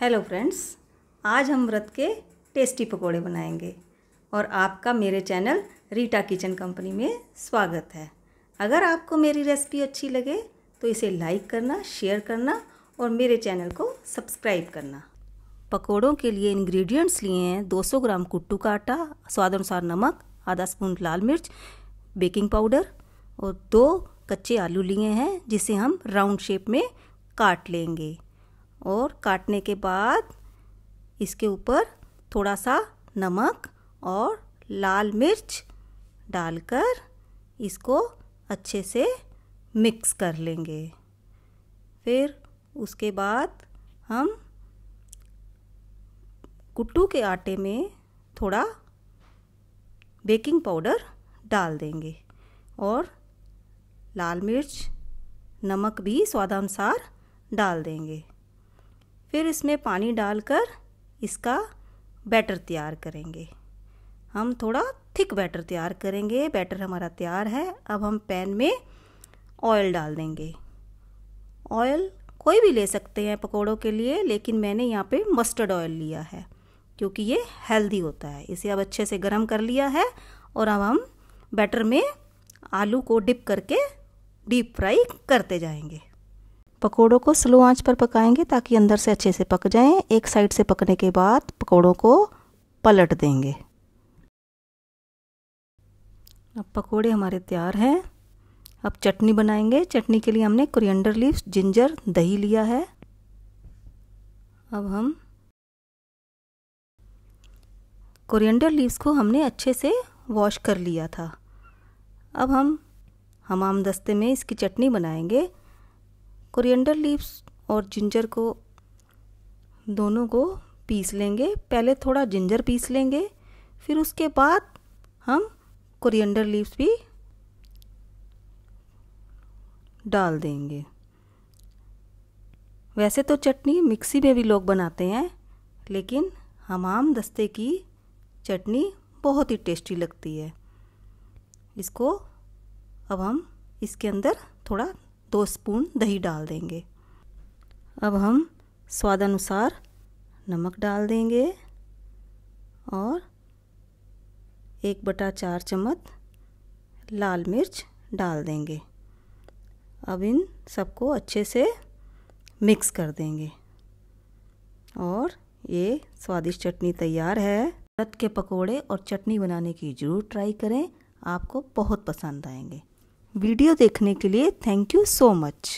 hello friends आज हम व्रत के टेस्टी पकोड़े बनाएंगे और आपका मेरे चैनल रीटा किचन कंपनी में स्वागत है अगर आपको मेरी रेसिपी अच्छी लगे तो इसे लाइक करना शेयर करना और मेरे चैनल को सब्सक्राइब करना पकोड़ों के लिए इंग्रेडिएंट्स लिए हैं 200 ग्राम कुट्टू का आटा स्वाद अनुसार नमक आधा स्पून लाल मिर्च बेकिंग पाउडर और दो कच्चे आलू लिए हैं जिसे हम राउंड शेप में काट लेंगे और काटने के बाद इसके ऊपर थोड़ा सा नमक और लाल मिर्च डालकर इसको अच्छे से मिक्स कर लेंगे फिर उसके बाद हम कुट्टू के आटे में थोड़ा बेकिंग पाउडर डाल देंगे और लाल मिर्च नमक भी स्वादानुसार डाल देंगे फिर इसमें पानी डालकर इसका बैटर तैयार करेंगे हम थोड़ा थिक बैटर तैयार करेंगे बैटर हमारा तैयार है अब हम पैन में ऑयल डाल देंगे ऑयल कोई भी ले सकते हैं पकौड़ों के लिए लेकिन मैंने यहाँ पे मस्टर्ड ऑयल लिया है क्योंकि ये हेल्दी होता है इसे अब अच्छे से गर्म कर लिया है और अब हम बैटर में आलू को डिप करके डीप फ्राई करते जाएंगे पकोड़ों को स्लो आंच पर पकाएंगे ताकि अंदर से अच्छे से पक जाएं एक साइड से पकने के बाद पकोड़ों को पलट देंगे अब पकोड़े हमारे तैयार हैं अब चटनी बनाएंगे चटनी के लिए हमने कुरियंडर लीव्स जिंजर दही लिया है अब हम कोरिएंडर लीव्स को हमने अच्छे से वॉश कर लिया था अब हम हमाम दस्ते में इसकी चटनी बनाएंगे कोरिएंडर लीव्स और जिंजर को दोनों को पीस लेंगे पहले थोड़ा जिंजर पीस लेंगे फिर उसके बाद हम कोरिएंडर लीव्स भी डाल देंगे वैसे तो चटनी मिक्सी में भी लोग बनाते हैं लेकिन हम आम दस्ते की चटनी बहुत ही टेस्टी लगती है इसको अब हम इसके अंदर थोड़ा दो स्पून दही डाल देंगे अब हम स्वाद अनुसार नमक डाल देंगे और एक बटा चार चम्मच लाल मिर्च डाल देंगे अब इन सबको अच्छे से मिक्स कर देंगे और ये स्वादिष्ट चटनी तैयार है रत के पकोड़े और चटनी बनाने की ज़रूर ट्राई करें आपको बहुत पसंद आएंगे वीडियो देखने के लिए थैंक यू सो मच